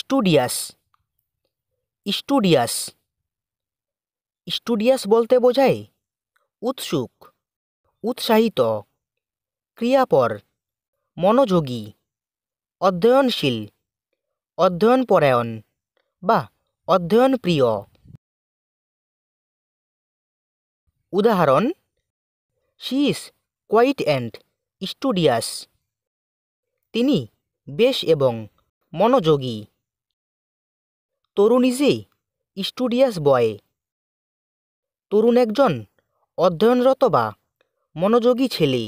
studious studious studious বলতে বোঝায় উৎসুক উৎসাহিত ক্রিয়াপর মনোযোগী অধ্যয়নশীল অধ্যয়নপরায়ণ বা অধ্যয়নপ্রিয় উদাহরণ she is quite and studious তিনি বেশ এবং মনোযোগী তরুণ ইজ এ স্টুডিয়াস বয়ে তরুণ একজন অধ্যয়নরত বা মনোযোগী ছেলে